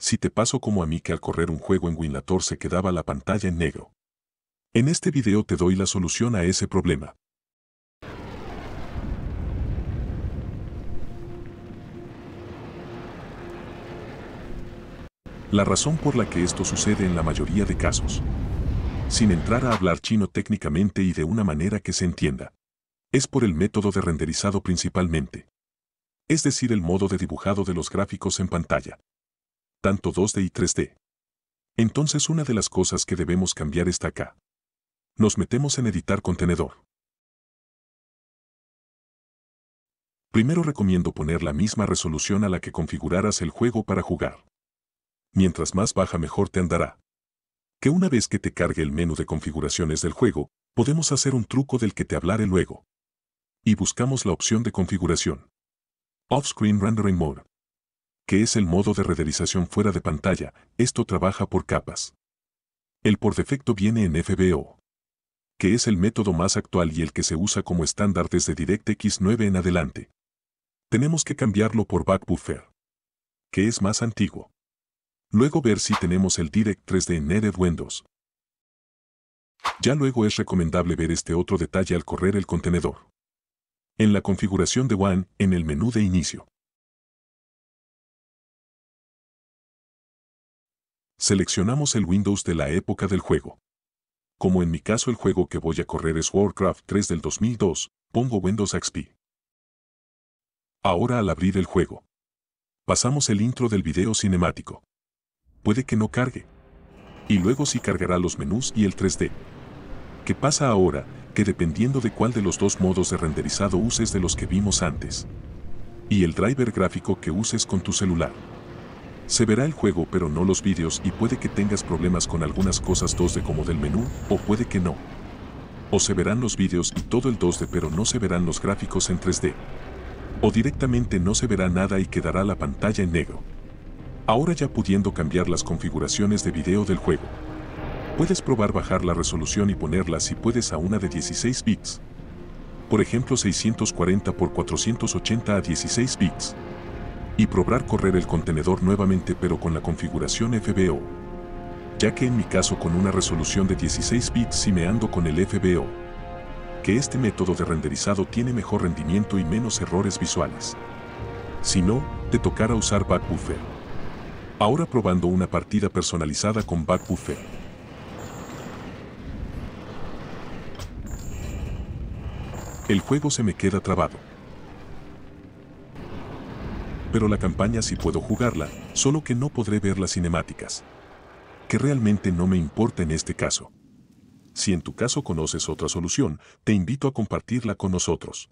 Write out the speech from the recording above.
si te paso como a mí que al correr un juego en Winlator se quedaba la pantalla en negro. En este video te doy la solución a ese problema. La razón por la que esto sucede en la mayoría de casos. Sin entrar a hablar chino técnicamente y de una manera que se entienda. Es por el método de renderizado principalmente. Es decir, el modo de dibujado de los gráficos en pantalla tanto 2D y 3D. Entonces una de las cosas que debemos cambiar está acá. Nos metemos en editar contenedor. Primero recomiendo poner la misma resolución a la que configurarás el juego para jugar. Mientras más baja mejor te andará. Que una vez que te cargue el menú de configuraciones del juego, podemos hacer un truco del que te hablaré luego. Y buscamos la opción de configuración. Offscreen rendering mode que es el modo de renderización fuera de pantalla, esto trabaja por capas. El por defecto viene en FBO, que es el método más actual y el que se usa como estándar desde DirectX 9 en adelante. Tenemos que cambiarlo por Backbuffer, que es más antiguo. Luego ver si tenemos el Direct 3D en Native Windows. Ya luego es recomendable ver este otro detalle al correr el contenedor. En la configuración de WAN, en el menú de inicio. Seleccionamos el Windows de la época del juego. Como en mi caso el juego que voy a correr es Warcraft 3 del 2002, pongo Windows XP. Ahora al abrir el juego. Pasamos el intro del video cinemático. Puede que no cargue. Y luego sí cargará los menús y el 3D. ¿Qué pasa ahora? Que dependiendo de cuál de los dos modos de renderizado uses de los que vimos antes. Y el driver gráfico que uses con tu celular. Se verá el juego pero no los vídeos y puede que tengas problemas con algunas cosas 2D como del menú, o puede que no. O se verán los vídeos y todo el 2D pero no se verán los gráficos en 3D. O directamente no se verá nada y quedará la pantalla en negro. Ahora ya pudiendo cambiar las configuraciones de video del juego. Puedes probar bajar la resolución y ponerla si puedes a una de 16 bits. Por ejemplo 640 x 480 a 16 bits y probar correr el contenedor nuevamente pero con la configuración FBO. Ya que en mi caso con una resolución de 16 bits si me ando con el FBO. Que este método de renderizado tiene mejor rendimiento y menos errores visuales. Si no, te tocará usar Backbuffer. Ahora probando una partida personalizada con Backbuffer. El juego se me queda trabado pero la campaña sí puedo jugarla, solo que no podré ver las cinemáticas. Que realmente no me importa en este caso. Si en tu caso conoces otra solución, te invito a compartirla con nosotros.